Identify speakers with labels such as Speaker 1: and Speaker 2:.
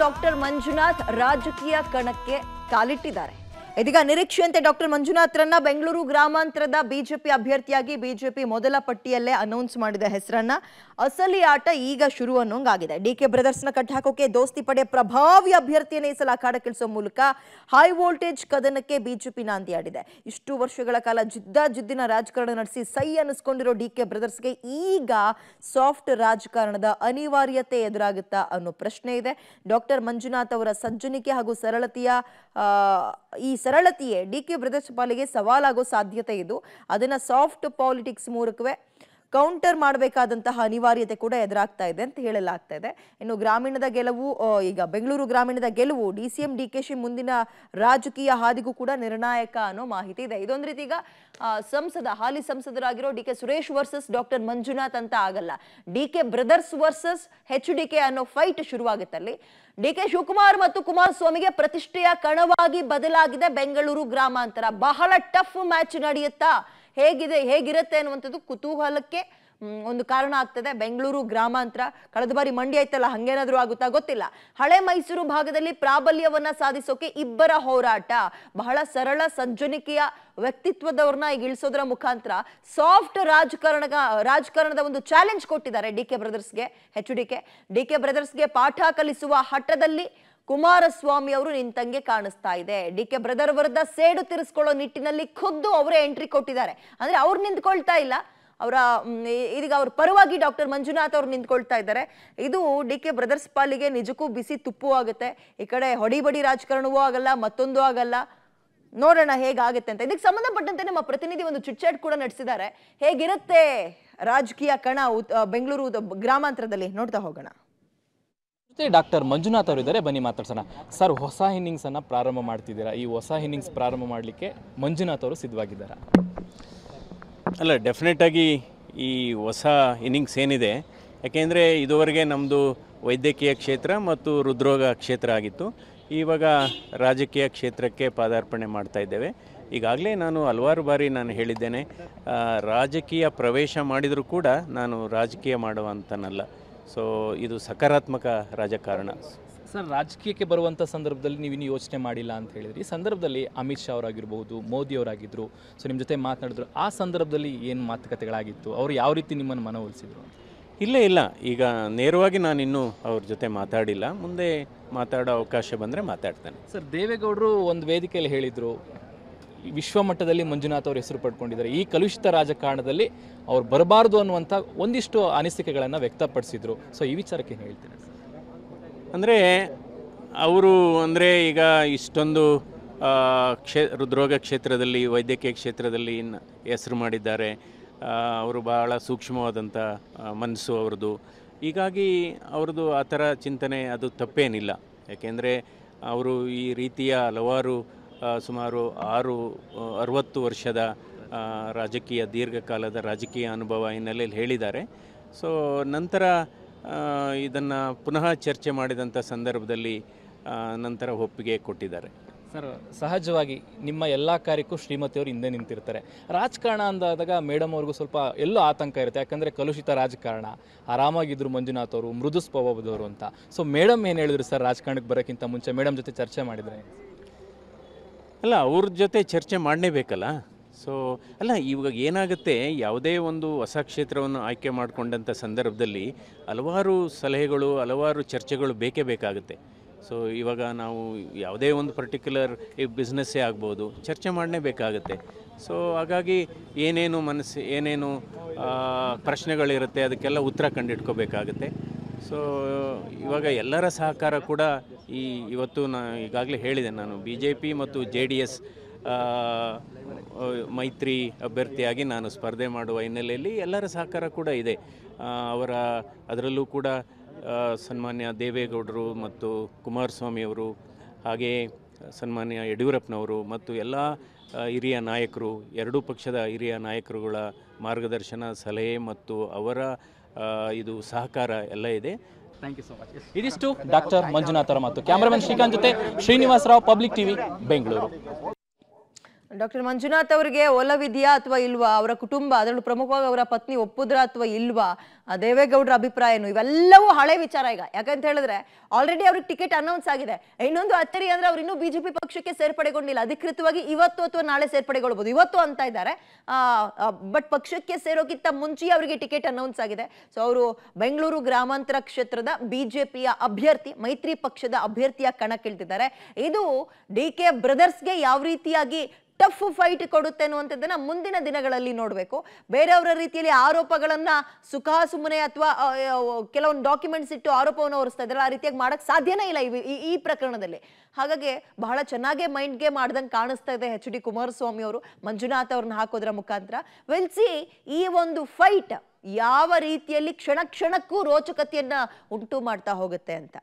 Speaker 1: doctor Manjunath राजकीय कण के कालीटे ಇದೀಗ ನಿರೀಕ್ಷೆಯಂತೆ ಡಾಕ್ಟರ್ ಮಂಜುನಾಥ್ರನ್ನ ಬೆಂಗಳೂರು ಗ್ರಾಮಾಂತರದ ಬಿಜೆಪಿ ಅಭ್ಯರ್ಥಿಯಾಗಿ ಬಿಜೆಪಿ ಮೊದಲ ಪಟ್ಟಿಯಲ್ಲೇ ಅನೌನ್ಸ್ ಮಾಡಿದ ಹೆಸರನ್ನ ಅಸಲಿ ಆಟ ಈಗ ಶುರು ಅನ್ನೋಂಗಾಗಿದೆ ಡಿ ಕೆ ಬ್ರದರ್ಸ್ನ ಕಟ್ಟಾಕೋಕೆ ದೋಸ್ತಿ ಪಡೆ ಪ್ರಭಾವಿ ಅಭ್ಯರ್ಥಿಯನ್ನೇ ಈ ಸಲ ಅಖಾಡಕ್ಕಿಳಿಸೋ ಮೂಲಕ ಹೈ ವೋಲ್ಟೇಜ್ ಕದನಕ್ಕೆ ಬಿಜೆಪಿ ನಾಂದಿಯಾಡಿದೆ ಇಷ್ಟು ವರ್ಷಗಳ ಕಾಲ ಜಿದ್ದ ಜಿದ್ದಿನ ರಾಜಕಾರಣ ನಡೆಸಿ ಸೈ ಅನ್ನಿಸ್ಕೊಂಡಿರೋ ಡಿ ಕೆ ಬ್ರದರ್ಸ್ಗೆ ಈಗ ಸಾಫ್ಟ್ ರಾಜಕಾರಣದ ಅನಿವಾರ್ಯತೆ ಎದುರಾಗುತ್ತಾ ಅನ್ನೋ ಪ್ರಶ್ನೆ ಇದೆ ಡಾಕ್ಟರ್ ಮಂಜುನಾಥ್ ಅವರ ಸಜ್ಜನಿಕೆ ಹಾಗೂ ಸರಳತೆಯ ಈ ಸರಳತೆಯೇ ಡಿ ಕೆ ಬ್ರದರ್ಶಪಾಲಿಗೆ ಸವಾಲಾಗೋ ಸಾಧ್ಯತೆ ಇದು ಅದನ್ನು ಸಾಫ್ಟ್ ಪಾಲಿಟಿಕ್ಸ್ ಮೂಲಕವೇ ಕೌಂಟರ್ ಮಾಡಬೇಕಾದಂತಹ ಅನಿವಾರ್ಯತೆ ಕೂಡ ಎದುರಾಗ್ತಾ ಇದೆ ಅಂತ ಹೇಳಲಾಗ್ತಾ ಇದೆ ಇನ್ನು ಗ್ರಾಮೀಣದ ಗೆಲುವು ಈಗ ಬೆಂಗಳೂರು ಗ್ರಾಮೀಣದ ಗೆಲುವು D C M D K ಶಿ ಮುಂದಿನ ರಾಜಕೀಯ ಹಾದಿಗೂ ಕೂಡ ನಿರ್ಣಾಯಕ ಅನ್ನೋ ಮಾಹಿತಿ ಇದೆ ಇದೊಂದು ರೀತಿ ಈಗ ಸಂಸದ ಹಾಲಿ ಸಂಸದರಾಗಿರೋ D K Suresh versus doctor Manjunath ಅಂತ ಆಗಲ್ಲ D K brothers versus H D K ಅನ್ನೋ ಫೈಟ್ ಶುರುವಾಗುತ್ತೆ ಅಲ್ಲಿ ಡಿ ಕೆ ಶಿವಕುಮಾರ್ ಮತ್ತು ಕುಮಾರಸ್ವಾಮಿಗೆ ಪ್ರತಿಷ್ಠೆಯ ಕಣವಾಗಿ ಬದಲಾಗಿದೆ ಬೆಂಗಳೂರು ಗ್ರಾಮಾಂತರ ಬಹಳ ಟಫ್ ಮ್ಯಾಚ್ ನಡೆಯುತ್ತಾ ಹೇಗಿದೆ ಹೇಗಿರುತ್ತೆ ಅನ್ನುವಂಥದ್ದು ಕುತೂಹಲಕ್ಕೆ ಒಂದು ಕಾರಣ ಆಗ್ತದೆ ಬೆಂಗಳೂರು ಗ್ರಾಮಾಂತರ ಕಳೆದ ಬಾರಿ ಮಂಡಿ ಐತಲ್ಲ ಹಂಗೇನಾದರೂ ಆಗುತ್ತಾ ಗೊತ್ತಿಲ್ಲ ಹಳೆ ಮೈಸೂರು ಭಾಗದಲ್ಲಿ ಪ್ರಾಬಲ್ಯವನ್ನ ಸಾಧಿಸೋಕೆ ಇಬ್ಬರ ಹೋರಾಟ ಬಹಳ ಸರಳ ಸಂಜನಿಕೆಯ ವ್ಯಕ್ತಿತ್ವದವ್ರನ್ನ ಈಗ ಇಳಿಸೋದ್ರ ಮುಖಾಂತರ ಸಾಫ್ಟ್ ರಾಜಕಾರಣ ರಾಜಕಾರಣದ ಒಂದು ಚಾಲೆಂಜ್ ಕೊಟ್ಟಿದ್ದಾರೆ ಡಿ ಕೆ ಬ್ರದರ್ಸ್ಗೆ H D K D K ಬ್ರದರ್ಸ್ಗೆ ಪಾಠ ಕಲಿಸುವ ಹಠದಲ್ಲಿ ಕುಮಾರಸ್ವಾಮಿ ಅವರು ನಿಂತಂಗೆ ಕಾಣಿಸ್ತಾ ಇದೆ ಡಿ ಕೆ ಬ್ರದರ್ ವಿರುದ್ಧ ಸೇಡು ತಿರ್ಸ್ಕೊಳ್ಳೋ ನಿಟ್ಟಿನಲ್ಲಿ ಖುದ್ದು ಅವರೇ ಎಂಟ್ರಿ ಕೊಟ್ಟಿದ್ದಾರೆ ಅಂದ್ರೆ ಅವ್ರು ನಿಂತ್ಕೊಳ್ತಾ ಇಲ್ಲ ಅವರ ಇದೀಗ ಅವ್ರ ಪರವಾಗಿ ಡಾಕ್ಟರ್ ಮಂಜುನಾಥ್ ಅವ್ರು ನಿಂತ್ಕೊಳ್ತಾ ಇದ್ದಾರೆ ಇದು ಡಿ ಕೆ ಬ್ರದರ್ಸ್ ಪಾಲಿಗೆ ನಿಜಕ್ಕೂ ಬಿಸಿ ತುಪ್ಪು ಆಗುತ್ತೆ ಈ ಕಡೆ ಹೊಡಿಬಡಿ ರಾಜಕಾರಣವೂ ಆಗಲ್ಲ ಮತ್ತೊಂದು ಆಗಲ್ಲ ನೋಡೋಣ ಹೇಗಾಗುತ್ತೆ ಅಂತ ಇದಕ್ಕೆ ಸಂಬಂಧಪಟ್ಟಂತೆ ನಮ್ಮ ಪ್ರತಿನಿಧಿ ಒಂದು ಚುಟ್ಚಾಟ್ ಕೂಡ ನಡೆಸಿದ್ದಾರೆ ಹೇಗಿರುತ್ತೆ ರಾಜಕೀಯ ಕಣ ಬೆಂಗಳೂರು ಗ್ರಾಮಾಂತರದಲ್ಲಿ ನೋಡ್ತಾ ಹೋಗೋಣ
Speaker 2: ಡಾಕ್ಟರ್ ಮಂಜುನಾಥ್ ಅವರು ಇದ್ದಾರೆ ಬನ್ನಿ ಮಾತಾಡ್ಸೋಣ ಸರ್ ಹೊಸ ಇನ್ನಿಂಗ್ಸನ್ನು ಪ್ರಾರಂಭ ಮಾಡ್ತಿದ್ದೀರಾ ಈ ಹೊಸ ಇನ್ನಿಂಗ್ಸ್ ಪ್ರಾರಂಭ ಮಾಡಲಿಕ್ಕೆ ಮಂಜುನಾಥ್ ಅವರು ಸಿದ್ಧವಾಗಿದ್ದಾರೆ
Speaker 3: ಅಲ್ಲ ಆಗಿ ಈ ಹೊಸ ಇನ್ನಿಂಗ್ಸ್ ಏನಿದೆ ಯಾಕೆಂದರೆ ಇದುವರೆಗೆ ನಮ್ಮದು ವೈದ್ಯಕೀಯ ಕ್ಷೇತ್ರ ಮತ್ತು ಹೃದ್ರೋಗ ಕ್ಷೇತ್ರ ಆಗಿತ್ತು ಇವಾಗ ರಾಜಕೀಯ ಕ್ಷೇತ್ರಕ್ಕೆ ಪಾದಾರ್ಪಣೆ ಮಾಡ್ತಾ ಇದ್ದೇವೆ ಈಗಾಗಲೇ ನಾನು ಹಲವಾರು ಬಾರಿ ನಾನು ಹೇಳಿದ್ದೇನೆ ರಾಜಕೀಯ ಪ್ರವೇಶ ಮಾಡಿದರೂ ಕೂಡ ನಾನು ರಾಜಕೀಯ ಮಾಡುವಂತನಲ್ಲ ಸೊ ಇದು ಸಕಾರಾತ್ಮಕ ರಾಜಕಾರಣ
Speaker 2: ಸರ್ ರಾಜಕೀಯಕ್ಕೆ ಬರುವಂಥ ಸಂದರ್ಭದಲ್ಲಿ ನೀವು ಇನ್ನೂ ಯೋಚನೆ ಮಾಡಿಲ್ಲ ಅಂತ ಹೇಳಿದ್ರಿ ಈ ಸಂದರ್ಭದಲ್ಲಿ ಅಮಿತ್ ಶಾ ಅವರಾಗಿರ್ಬೋದು ಮೋದಿ ಅವರಾಗಿದ್ದರು ಸೊ ನಿಮ್ಮ ಜೊತೆ ಮಾತನಾಡಿದ್ರು ಆ ಸಂದರ್ಭದಲ್ಲಿ ಏನು ಮಾತುಕತೆಗಳಾಗಿತ್ತು ಅವರು ಯಾವ ರೀತಿ ನಿಮ್ಮನ್ನು ಮನವೊಲಿಸಿದ್ರು
Speaker 3: ಇಲ್ಲ ಇಲ್ಲ ಈಗ ನೇರವಾಗಿ ನಾನು ಇನ್ನೂ ಅವ್ರ ಜೊತೆ ಮಾತಾಡಿಲ್ಲ
Speaker 2: ಮುಂದೆ ಮಾತಾಡೋ ಅವಕಾಶ ಬಂದರೆ ಮಾತಾಡ್ತೇನೆ ಸರ್ ದೇವೇಗೌಡರು ಒಂದು ವೇದಿಕೆಯಲ್ಲಿ ಹೇಳಿದರು ವಿಶ್ವಮಟ್ಟದಲ್ಲಿ ಮಂಜುನಾಥ್ ಅವರು ಹೆಸರು ಪಡ್ಕೊಂಡಿದ್ದಾರೆ ಈ ಕಲುಷಿತ ರಾಜಕಾರಣದಲ್ಲಿ ಅವ್ರು ಬರಬಾರ್ದು ಅನ್ನುವಂಥ ಒಂದಿಷ್ಟು ಅನಿಸಿಕೆಗಳನ್ನು ವ್ಯಕ್ತಪಡಿಸಿದರು ಸೊ ಈ ವಿಚಾರಕ್ಕೆ ಹೇಳ್ತೀನಿ
Speaker 3: ಅಂದರೆ ಅವರು ಅಂದರೆ ಈಗ ಇಷ್ಟೊಂದು ಕ್ಷೇ ಹೃದ್ರೋಗ ಕ್ಷೇತ್ರದಲ್ಲಿ ವೈದ್ಯಕೀಯ ಕ್ಷೇತ್ರದಲ್ಲಿ ಹೆಸರು ಮಾಡಿದ್ದಾರೆ ಅವರು ಬಹಳ ಸೂಕ್ಷ್ಮವಾದಂಥ ಮನಸ್ಸು ಅವ್ರದ್ದು ಹೀಗಾಗಿ ಅವ್ರದ್ದು ಆ ಥರ ಚಿಂತನೆ ಅದು ತಪ್ಪೇನಿಲ್ಲ ಯಾಕೆಂದರೆ ಅವರು ಈ ರೀತಿಯ ಹಲವಾರು ಸುಮಾರು ಆರು ಅರವತ್ತು ವರ್ಷದ ರಾಜಕೀಯ ದೀರ್ಘಕಾಲದ ರಾಜಕೀಯ ಅನುಭವ ಹಿನ್ನೆಲೆಯಲ್ಲಿ ಹೇಳಿದ್ದಾರೆ ಸೊ ನಂತರ ಇದನ್ನು ಪುನಃ ಚರ್ಚೆ ಮಾಡಿದಂಥ ಸಂದರ್ಭದಲ್ಲಿ ನಂತರ ಒಪ್ಪಿಗೆ ಕೊಟ್ಟಿದ್ದಾರೆ
Speaker 2: ಸರ್ ಸಹಜವಾಗಿ ನಿಮ್ಮ ಎಲ್ಲ ಕಾರ್ಯಕ್ಕೂ ಶ್ರೀಮತಿಯವರು ಹಿಂದೆ ನಿಂತಿರ್ತಾರೆ ರಾಜಕಾರಣ ಅಂದಾದಾಗ ಮೇಡಮ್ ಅವ್ರಿಗೂ ಸ್ವಲ್ಪ ಎಲ್ಲೋ ಆತಂಕ ಇರುತ್ತೆ ಯಾಕಂದರೆ ಕಲುಷಿತ ರಾಜಕಾರಣ ಆರಾಮಾಗಿದ್ದರು ಮಂಜುನಾಥ್ ಅವರು ಮೃದು ಸ್ವಭಾವದವರು ಅಂತ ಸೊ ಮೇಡಮ್ ಏನು ಹೇಳಿದ್ರು ಸರ್ ರಾಜಕಾರಣಕ್ಕೆ ಬರೋಕ್ಕಿಂತ ಮುಂಚೆ ಮೇಡಮ್ ಜೊತೆ ಚರ್ಚೆ ಮಾಡಿದರೆ ಅಲ್ಲ ಅವ್ರ ಜೊತೆ
Speaker 3: ಚರ್ಚೆ ಮಾಡಲೇಬೇಕಲ್ಲ ಸೊ ಅಲ್ಲ ಇವಾಗ ಏನಾಗುತ್ತೆ ಯಾವುದೇ ಒಂದು ಹೊಸ ಕ್ಷೇತ್ರವನ್ನು ಆಯ್ಕೆ ಮಾಡಿಕೊಂಡಂಥ ಸಂದರ್ಭದಲ್ಲಿ ಹಲವಾರು ಸಲಹೆಗಳು ಹಲವಾರು ಚರ್ಚೆಗಳು ಬೇಕೇ ಬೇಕಾಗುತ್ತೆ ಸೊ ಇವಾಗ ನಾವು ಯಾವುದೇ ಒಂದು ಪರ್ಟಿಕ್ಯುಲರ್ ಈ ಬಿಸ್ನೆಸ್ಸೇ ಆಗ್ಬೋದು ಚರ್ಚೆ ಬೇಕಾಗುತ್ತೆ ಸೊ ಹಾಗಾಗಿ ಏನೇನು ಮನಸ್ಸು ಏನೇನು ಪ್ರಶ್ನೆಗಳಿರುತ್ತೆ ಅದಕ್ಕೆಲ್ಲ ಉತ್ತರ ಕಂಡಿಟ್ಕೋಬೇಕಾಗುತ್ತೆ ಸೊ ಇವಾಗ ಎಲ್ಲರ ಸಹಕಾರ ಕೂಡ ಈ ಇವತ್ತು ನಾನು ಈಗಾಗಲೇ ಹೇಳಿದೆ ನಾನು ಬಿ ಜೆ ಪಿ ಮತ್ತು ಜೆ ಡಿ ಎಸ್ ಮೈತ್ರಿ ಅಭ್ಯರ್ಥಿಯಾಗಿ ನಾನು ಸ್ಪರ್ಧೆ ಮಾಡುವ ಹಿನ್ನೆಲೆಯಲ್ಲಿ ಎಲ್ಲರ ಸಹಕಾರ ಕೂಡ ಇದೆ ಅವರ ಅದರಲ್ಲೂ ಕೂಡ ಸನ್ಮಾನ್ಯ ದೇವೇಗೌಡರು ಮತ್ತು ಕುಮಾರಸ್ವಾಮಿಯವರು ಹಾಗೆಯೇ ಸನ್ಮಾನ್ಯ ಯಡಿಯೂರಪ್ಪನವರು ಮತ್ತು ಎಲ್ಲ ಹಿರಿಯ ನಾಯಕರು ಎರಡೂ ಪಕ್ಷದ ಹಿರಿಯ ನಾಯಕರುಗಳ ಮಾರ್ಗದರ್ಶನ ಸಲಹೆ ಮತ್ತು ಅವರ ಇದು ಸಹಕಾರ ಎಲ್ಲ ಇದೆ
Speaker 2: ಥ್ಯಾಂಕ್ ಯು ಸೊ ಮಚ್ ಇದಿಷ್ಟು ಡಾಕ್ಟರ್ ಮಂಜುನಾಥರ ಮತ್ತು ಕ್ಯಾಮರಾಮನ್ ಶ್ರೀಕಾಂತ್ ಜೊತೆ Srinivasrao public TV Bengaluru
Speaker 1: doctor Manjunath ಅವರಿಗೆ ಒಲವಿದೆಯಾ ಅಥವಾ ಇಲ್ವಾ ಅವರ ಕುಟುಂಬ ಅದರಲ್ಲೂ ಪ್ರಮುಖವಾಗಿ ಅವರ ಪತ್ನಿ ಒಪ್ಪುದ್ರ ಅಥವಾ ಇಲ್ವಾ ದೇವೇಗೌಡರ ಅಭಿಪ್ರಾಯ ಏನು ಇವೆಲ್ಲವೂ ಹಳೆ ವಿಚಾರ ಈಗ ಯಾಕಂತ ಹೇಳಿದ್ರೆ ಆಲ್ರೆಡಿ ಅವ್ರಿಗೆ ಟಿಕೆಟ್ ಅನೌನ್ಸ್ ಆಗಿದೆ ಇನ್ನೊಂದು ಅತ್ತರಿ ಅಂದ್ರೆ ಅವ್ರು ಇನ್ನೂ ಬಿಜೆಪಿ ಪಕ್ಷಕ್ಕೆ ಸೇರ್ಪಡೆಗೊಂಡಿಲ್ಲ ಅಧಿಕೃತವಾಗಿ ಇವತ್ತು ಅಥವಾ ನಾಳೆ ಸೇರ್ಪಡೆಗೊಳ್ಬಹುದು ಇವತ್ತು ಅಂತ ಇದ್ದಾರೆ ಬಟ್ ಪಕ್ಷಕ್ಕೆ ಸೇರೋಕ್ಕಿಂತ ಮುಂಚೆ ಅವರಿಗೆ ಟಿಕೆಟ್ ಅನೌನ್ಸ್ ಆಗಿದೆ ಸೊ ಅವರು ಬೆಂಗಳೂರು ಗ್ರಾಮಾಂತರ ಕ್ಷೇತ್ರದ ಬಿಜೆಪಿಯ ಅಭ್ಯರ್ಥಿ ಮೈತ್ರಿ ಪಕ್ಷದ ಅಭ್ಯರ್ಥಿಯ ಕಣಕ್ಕಿಳ್ತಿದ್ದಾರೆ ಇದು ಡಿ ಕೆ ಬ್ರದರ್ಸ್ಗೆ ಯಾವ ರೀತಿಯಾಗಿ ಟಫ್ ಫೈಟ್ ಕೊಡುತ್ತೆ ಅನ್ನುವಂಥದ್ದನ್ನು ಮುಂದಿನ ದಿನಗಳಲ್ಲಿ ನೋಡಬೇಕು ಬೇರೆಯವರ ರೀತಿಯಲ್ಲಿ ಆರೋಪಗಳನ್ನು ಸುಖಾಸುಮ್ಮನೆ ಅಥವಾ ಕೆಲವೊಂದು ಡಾಕ್ಯುಮೆಂಟ್ಸ್ ಇಟ್ಟು ಆರೋಪವನ್ನು ಹೊರಿಸ್ತಾ ಇದ್ದಾರೆ ಆ ರೀತಿಯಾಗಿ ಮಾಡೋಕ್ಕೆ ಸಾಧ್ಯನೇ ಇಲ್ಲ ಈ ಈ ಪ್ರಕರಣದಲ್ಲಿ ಹಾಗಾಗಿ ಬಹಳ ಚೆನ್ನಾಗೇ ಮೈಂಡ್ಗೆ ಮಾಡ್ದಂಗೆ ಕಾಣಿಸ್ತಾ ಇದೆ ಎಚ್ ಡಿ ಕುಮಾರಸ್ವಾಮಿ ಅವರು ಮಂಜುನಾಥ್ ಅವ್ರನ್ನ ಹಾಕೋದ್ರ ಮುಖಾಂತರ ವೆಲ್ಸಿ ಈ ಒಂದು ಫೈಟ್ ಯಾವ ರೀತಿಯಲ್ಲಿ ಕ್ಷಣ ಕ್ಷಣಕ್ಕೂ ರೋಚಕತೆಯನ್ನ ಉಂಟು ಮಾಡ್ತಾ ಹೋಗುತ್ತೆ ಅಂತ